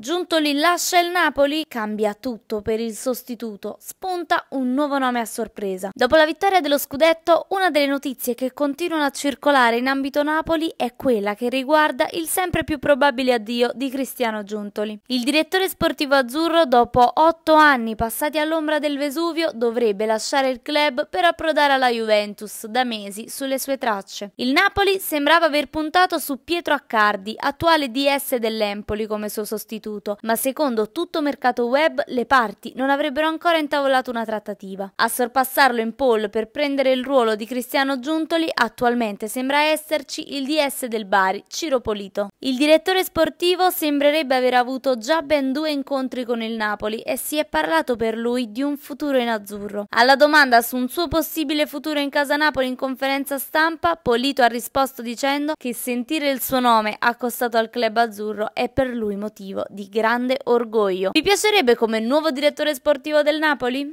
Giunto lì lascia il Napoli, cambia tutto per il sostituto, spunta un nuovo nome a sorpresa. Dopo la vittoria dello scudetto, una delle notizie che continuano a circolare in ambito Napoli è quella che riguarda il sempre più probabile addio di Cristiano Giuntoli. Il direttore sportivo azzurro, dopo otto anni passati all'ombra del Vesuvio, dovrebbe lasciare il club per approdare alla Juventus, da mesi sulle sue tracce. Il Napoli sembrava aver puntato su Pietro Accardi, attuale DS dell'Empoli come suo sostituto istituto, ma secondo tutto mercato web le parti non avrebbero ancora intavolato una trattativa. A sorpassarlo in poll per prendere il ruolo di Cristiano Giuntoli attualmente sembra esserci il DS del Bari, Ciro Polito. Il direttore sportivo sembrerebbe aver avuto già ben due incontri con il Napoli e si è parlato per lui di un futuro in azzurro. Alla domanda su un suo possibile futuro in casa Napoli in conferenza stampa, Polito ha risposto dicendo che sentire il suo nome accostato al club azzurro è per lui motivo di di grande orgoglio. Vi piacerebbe come nuovo direttore sportivo del Napoli?